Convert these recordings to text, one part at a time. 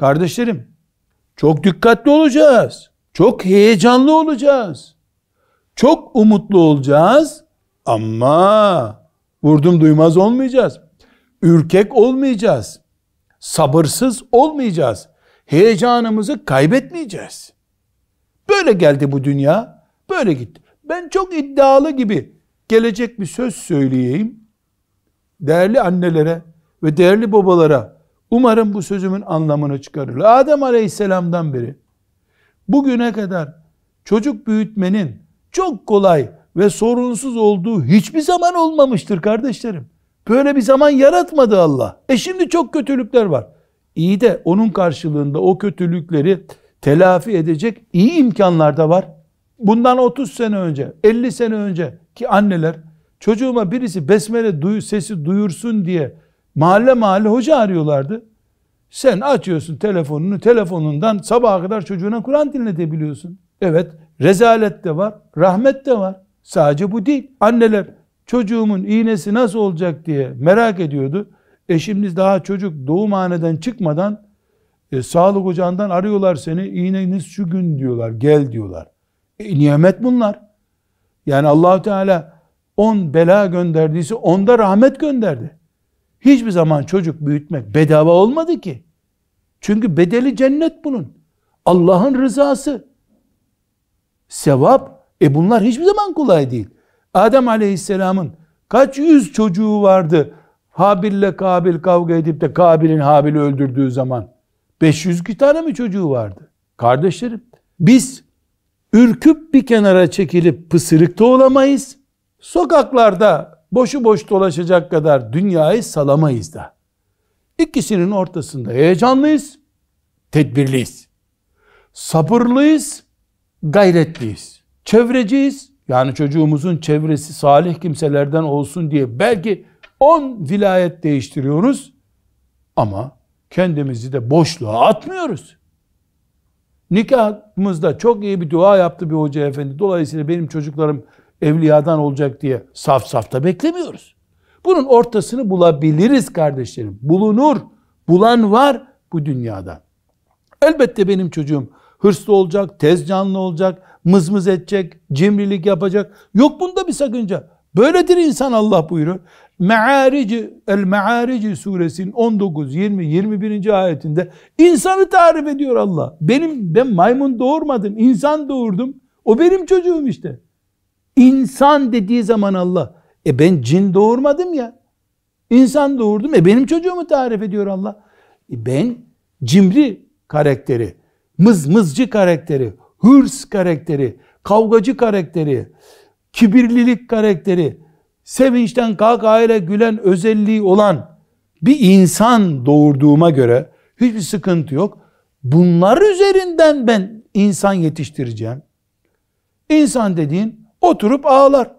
Kardeşlerim çok dikkatli olacağız. Çok heyecanlı olacağız. Çok umutlu olacağız ama vurdum duymaz olmayacağız. Ürkek olmayacağız. Sabırsız olmayacağız. Heyecanımızı kaybetmeyeceğiz. Böyle geldi bu dünya, böyle gitti. Ben çok iddialı gibi gelecek bir söz söyleyeyim. Değerli annelere ve değerli babalara Umarım bu sözümün anlamını çıkarırlar. Adem Aleyhisselam'dan beri bugüne kadar çocuk büyütmenin çok kolay ve sorunsuz olduğu hiçbir zaman olmamıştır kardeşlerim. Böyle bir zaman yaratmadı Allah. E şimdi çok kötülükler var. İyi de onun karşılığında o kötülükleri telafi edecek iyi imkanlar da var. Bundan 30 sene önce, 50 sene önce ki anneler çocuğuma birisi besmele duyu, sesi duyursun diye Mahalle mahalle hoca arıyorlardı. Sen açıyorsun telefonunu, telefonundan sabaha kadar çocuğuna Kur'an dinletebiliyorsun. Evet, rezalet de var, rahmet de var. Sadece bu değil. Anneler çocuğumun iğnesi nasıl olacak diye merak ediyordu. Eşimiz daha çocuk doğumhaneden çıkmadan e, sağlık ocağından arıyorlar seni. İğneniz şu gün diyorlar, gel diyorlar. E, nimet bunlar. Yani allah Teala on bela gönderdiyse onda rahmet gönderdi. Hiçbir zaman çocuk büyütmek bedava olmadı ki. Çünkü bedeli cennet bunun. Allah'ın rızası. Sevap. E bunlar hiçbir zaman kolay değil. Adem Aleyhisselam'ın kaç yüz çocuğu vardı. Habil'le Kabil kavga edip de Kabil'in Habil'i öldürdüğü zaman. 500 tane mi çocuğu vardı? Kardeşlerim biz ürküp bir kenara çekilip pısırıkta olamayız. Sokaklarda boşu boş dolaşacak kadar dünyayı salamayız da. İkisinin ortasında heyecanlıyız, tedbirliyiz. Sabırlıyız, gayretliyiz. Çevreciyiz, yani çocuğumuzun çevresi salih kimselerden olsun diye belki 10 vilayet değiştiriyoruz ama kendimizi de boşluğa atmıyoruz. Nikahımızda çok iyi bir dua yaptı bir hoca efendi. Dolayısıyla benim çocuklarım evliyadan olacak diye saf safta beklemiyoruz. Bunun ortasını bulabiliriz kardeşlerim. Bulunur, bulan var bu dünyada. Elbette benim çocuğum hırslı olacak, tez canlı olacak, mızmız edecek, cimrilik yapacak. Yok bunda bir sakınca. Böyledir insan Allah buyuruyor. Me'arici, El Me'arici suresinin 19, 20, 21. ayetinde insanı tarif ediyor Allah. Benim ben maymun doğurmadım, insan doğurdum. O benim çocuğum işte. İnsan dediği zaman Allah. E ben cin doğurmadım ya. İnsan doğurdum. E benim çocuğumu tarif ediyor Allah. E ben cimri karakteri, mızmızcı karakteri, hırs karakteri, kavgacı karakteri, kibirlilik karakteri, sevinçten kahkahayla gülen özelliği olan bir insan doğurduğuma göre hiçbir sıkıntı yok. Bunlar üzerinden ben insan yetiştireceğim. İnsan dediğin Oturup ağlar.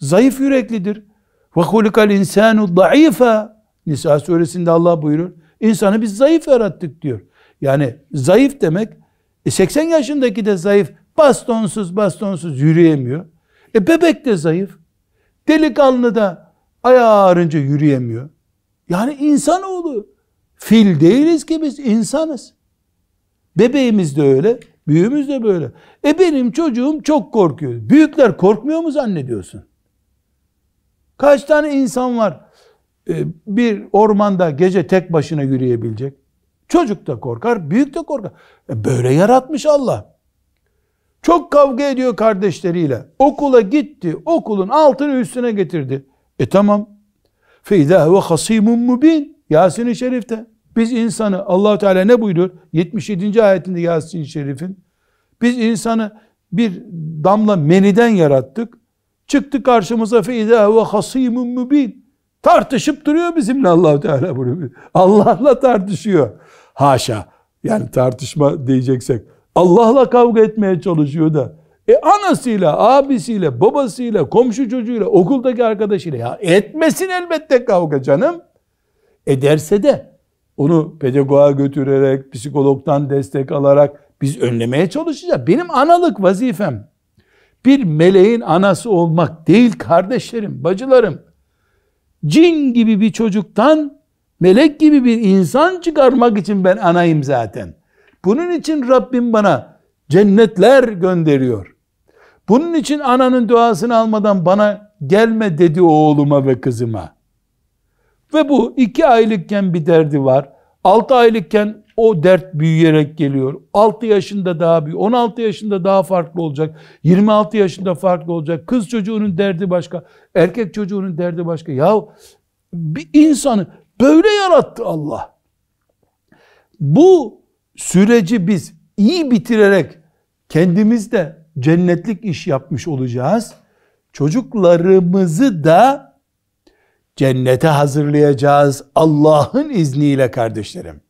Zayıf yüreklidir. Ve hulikal insanu zayıfa. Nisa suresinde Allah buyurur. İnsanı biz zayıf yarattık diyor. Yani zayıf demek e 80 yaşındaki de zayıf. Bastonsuz bastonsuz yürüyemiyor. E bebek de zayıf. Delikanlı da ayağı ağrınca yürüyemiyor. Yani insanoğlu. Fil değiliz ki biz insanız. Bebeğimiz de öyle. Büyüğümüz de böyle. E benim çocuğum çok korkuyor. Büyükler korkmuyor mu zannediyorsun? Kaç tane insan var e, bir ormanda gece tek başına yürüyebilecek? Çocuk da korkar, büyük de korkar. E böyle yaratmış Allah. Çok kavga ediyor kardeşleriyle. Okula gitti, okulun altını üstüne getirdi. E tamam. فَاِذَا هُوَ خَص۪يمٌ مُّب۪ينَ Yasin-i Şerif'te. Biz insanı allah Teala ne buyuruyor? 77. ayetinde Yasin-i Şerif'in biz insanı bir damla meniden yarattık. Çıktı karşımıza fe izâ ve hasîmün mübîn. Tartışıp duruyor bizimle allah Teala bunu. Allah'la tartışıyor. Haşa. Yani tartışma diyeceksek. Allah'la kavga etmeye çalışıyor da. E anasıyla, abisiyle, babasıyla, komşu çocuğuyla, okuldaki arkadaşıyla ya etmesin elbette kavga canım. Ederse de onu pedagoğa götürerek, psikologdan destek alarak biz önlemeye çalışacağız. Benim analık vazifem bir meleğin anası olmak değil kardeşlerim, bacılarım. Cin gibi bir çocuktan melek gibi bir insan çıkarmak için ben anayım zaten. Bunun için Rabbim bana cennetler gönderiyor. Bunun için ananın duasını almadan bana gelme dedi oğluma ve kızıma. Ve bu iki aylıkken bir derdi var. Altı aylıkken o dert büyüyerek geliyor. 6 yaşında daha büyük, 16 yaşında daha farklı olacak, 26 yaşında farklı olacak. Kız çocuğunun derdi başka, erkek çocuğunun derdi başka. Ya bir insanı böyle yarattı Allah. Bu süreci biz iyi bitirerek kendimiz de cennetlik iş yapmış olacağız. Çocuklarımızı da cennete hazırlayacağız Allah'ın izniyle kardeşlerim.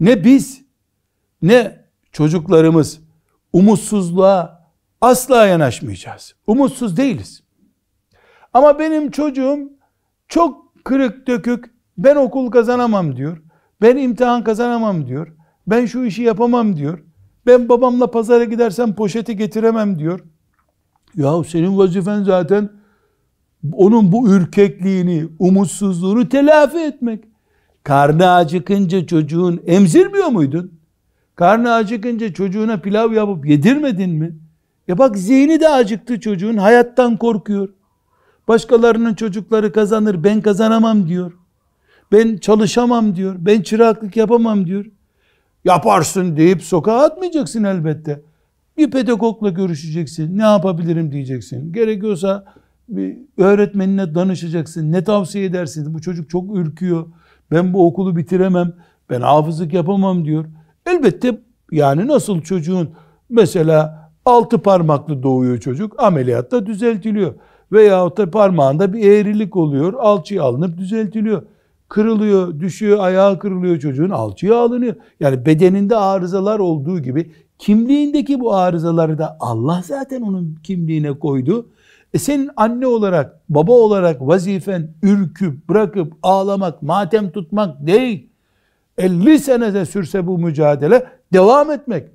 Ne biz ne çocuklarımız umutsuzluğa asla yanaşmayacağız. Umutsuz değiliz. Ama benim çocuğum çok kırık dökük ben okul kazanamam diyor. Ben imtihan kazanamam diyor. Ben şu işi yapamam diyor. Ben babamla pazara gidersem poşeti getiremem diyor. Yahu senin vazifen zaten onun bu ürkekliğini, umutsuzluğunu telafi etmek. Karnı acıkınca çocuğun emzirmiyor muydun? Karnı acıkınca çocuğuna pilav yapıp yedirmedin mi? Ya e bak zihni de acıktı çocuğun hayattan korkuyor. Başkalarının çocukları kazanır ben kazanamam diyor. Ben çalışamam diyor. Ben çıraklık yapamam diyor. Yaparsın deyip sokağa atmayacaksın elbette. Bir pedagogla görüşeceksin. Ne yapabilirim diyeceksin. Gerekiyorsa bir öğretmenine danışacaksın. Ne tavsiye edersiniz? Bu çocuk çok ürküyor ben bu okulu bitiremem, ben hafızlık yapamam diyor. Elbette yani nasıl çocuğun mesela altı parmaklı doğuyor çocuk ameliyatta düzeltiliyor. Veya da parmağında bir eğrilik oluyor alçıya alınıp düzeltiliyor. Kırılıyor, düşüyor, ayağı kırılıyor çocuğun alçıya alınıyor. Yani bedeninde arızalar olduğu gibi Kimliğindeki bu arızaları da Allah zaten onun kimliğine koydu. E senin anne olarak, baba olarak vazifen ürküp, bırakıp, ağlamak, matem tutmak değil. 50 senede sürse bu mücadele devam etmek.